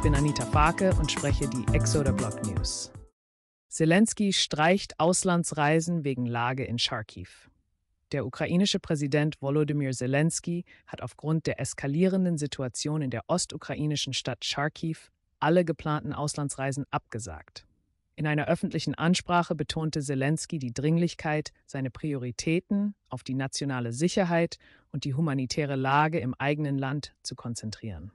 Ich bin Anita Farke und spreche die Exoder Block News. Zelensky streicht Auslandsreisen wegen Lage in Charkiw. Der ukrainische Präsident Volodymyr Zelensky hat aufgrund der eskalierenden Situation in der ostukrainischen Stadt Charkiw alle geplanten Auslandsreisen abgesagt. In einer öffentlichen Ansprache betonte Zelensky die Dringlichkeit, seine Prioritäten auf die nationale Sicherheit und die humanitäre Lage im eigenen Land zu konzentrieren.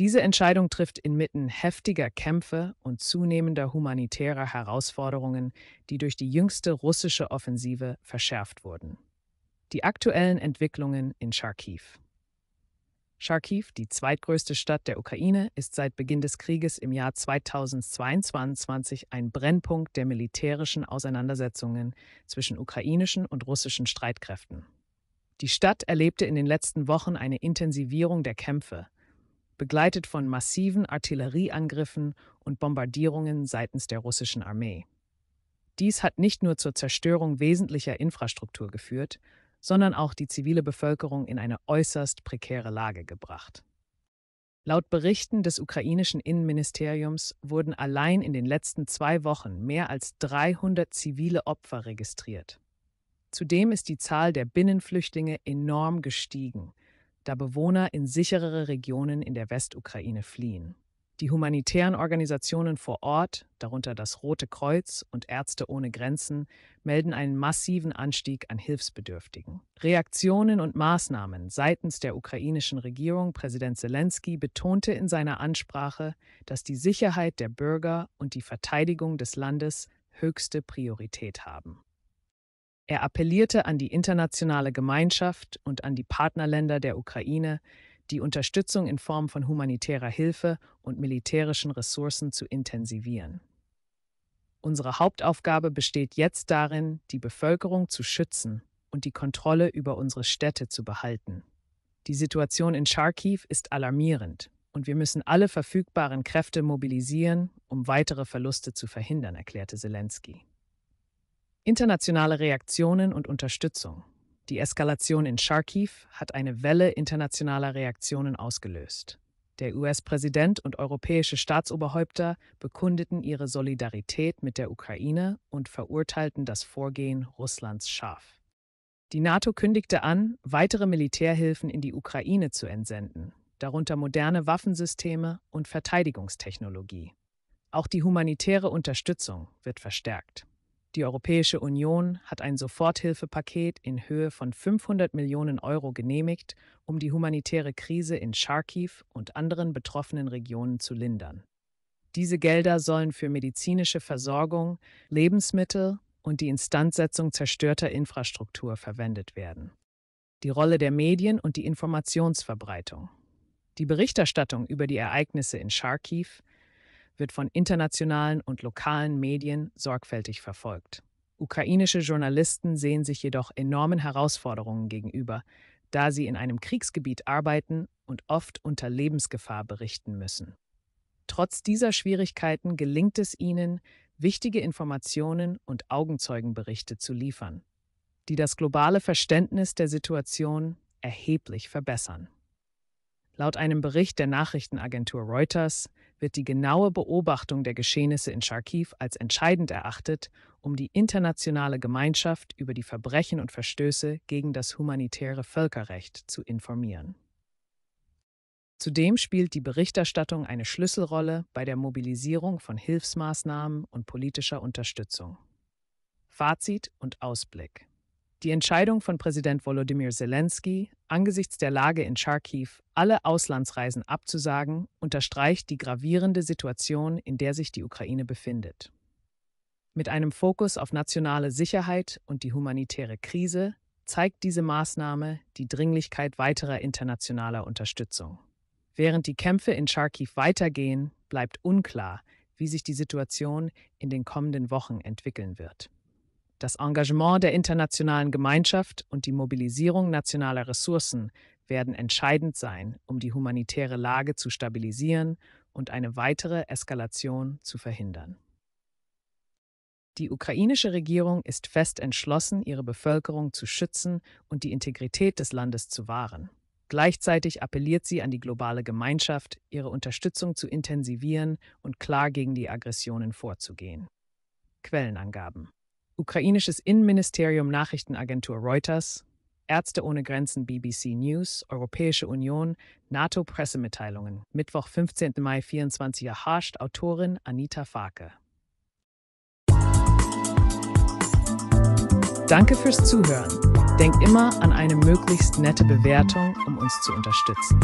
Diese Entscheidung trifft inmitten heftiger Kämpfe und zunehmender humanitärer Herausforderungen, die durch die jüngste russische Offensive verschärft wurden. Die aktuellen Entwicklungen in Charkiw. Charkiw, die zweitgrößte Stadt der Ukraine, ist seit Beginn des Krieges im Jahr 2022 ein Brennpunkt der militärischen Auseinandersetzungen zwischen ukrainischen und russischen Streitkräften. Die Stadt erlebte in den letzten Wochen eine Intensivierung der Kämpfe, begleitet von massiven Artillerieangriffen und Bombardierungen seitens der russischen Armee. Dies hat nicht nur zur Zerstörung wesentlicher Infrastruktur geführt, sondern auch die zivile Bevölkerung in eine äußerst prekäre Lage gebracht. Laut Berichten des ukrainischen Innenministeriums wurden allein in den letzten zwei Wochen mehr als 300 zivile Opfer registriert. Zudem ist die Zahl der Binnenflüchtlinge enorm gestiegen, da Bewohner in sicherere Regionen in der Westukraine fliehen. Die humanitären Organisationen vor Ort, darunter das Rote Kreuz und Ärzte ohne Grenzen, melden einen massiven Anstieg an Hilfsbedürftigen. Reaktionen und Maßnahmen seitens der ukrainischen Regierung Präsident Zelensky betonte in seiner Ansprache, dass die Sicherheit der Bürger und die Verteidigung des Landes höchste Priorität haben. Er appellierte an die internationale Gemeinschaft und an die Partnerländer der Ukraine, die Unterstützung in Form von humanitärer Hilfe und militärischen Ressourcen zu intensivieren. Unsere Hauptaufgabe besteht jetzt darin, die Bevölkerung zu schützen und die Kontrolle über unsere Städte zu behalten. Die Situation in Charkiw ist alarmierend und wir müssen alle verfügbaren Kräfte mobilisieren, um weitere Verluste zu verhindern, erklärte Zelensky. Internationale Reaktionen und Unterstützung. Die Eskalation in Charkiw hat eine Welle internationaler Reaktionen ausgelöst. Der US-Präsident und europäische Staatsoberhäupter bekundeten ihre Solidarität mit der Ukraine und verurteilten das Vorgehen Russlands scharf. Die NATO kündigte an, weitere Militärhilfen in die Ukraine zu entsenden, darunter moderne Waffensysteme und Verteidigungstechnologie. Auch die humanitäre Unterstützung wird verstärkt. Die Europäische Union hat ein Soforthilfepaket in Höhe von 500 Millionen Euro genehmigt, um die humanitäre Krise in Charkiw und anderen betroffenen Regionen zu lindern. Diese Gelder sollen für medizinische Versorgung, Lebensmittel und die Instandsetzung zerstörter Infrastruktur verwendet werden. Die Rolle der Medien und die Informationsverbreitung. Die Berichterstattung über die Ereignisse in Charkiw wird von internationalen und lokalen Medien sorgfältig verfolgt. Ukrainische Journalisten sehen sich jedoch enormen Herausforderungen gegenüber, da sie in einem Kriegsgebiet arbeiten und oft unter Lebensgefahr berichten müssen. Trotz dieser Schwierigkeiten gelingt es ihnen, wichtige Informationen und Augenzeugenberichte zu liefern, die das globale Verständnis der Situation erheblich verbessern. Laut einem Bericht der Nachrichtenagentur Reuters wird die genaue Beobachtung der Geschehnisse in Charkiw als entscheidend erachtet, um die internationale Gemeinschaft über die Verbrechen und Verstöße gegen das humanitäre Völkerrecht zu informieren. Zudem spielt die Berichterstattung eine Schlüsselrolle bei der Mobilisierung von Hilfsmaßnahmen und politischer Unterstützung. Fazit und Ausblick. Die Entscheidung von Präsident Volodymyr Zelensky, angesichts der Lage in Charkiw alle Auslandsreisen abzusagen, unterstreicht die gravierende Situation, in der sich die Ukraine befindet. Mit einem Fokus auf nationale Sicherheit und die humanitäre Krise zeigt diese Maßnahme die Dringlichkeit weiterer internationaler Unterstützung. Während die Kämpfe in Charkiw weitergehen, bleibt unklar, wie sich die Situation in den kommenden Wochen entwickeln wird. Das Engagement der internationalen Gemeinschaft und die Mobilisierung nationaler Ressourcen werden entscheidend sein, um die humanitäre Lage zu stabilisieren und eine weitere Eskalation zu verhindern. Die ukrainische Regierung ist fest entschlossen, ihre Bevölkerung zu schützen und die Integrität des Landes zu wahren. Gleichzeitig appelliert sie an die globale Gemeinschaft, ihre Unterstützung zu intensivieren und klar gegen die Aggressionen vorzugehen. Quellenangaben ukrainisches Innenministerium Nachrichtenagentur Reuters, Ärzte ohne Grenzen BBC News, Europäische Union, NATO-Pressemitteilungen. Mittwoch, 15. Mai 24 erharscht Autorin Anita Farke. Danke fürs Zuhören. Denkt immer an eine möglichst nette Bewertung, um uns zu unterstützen.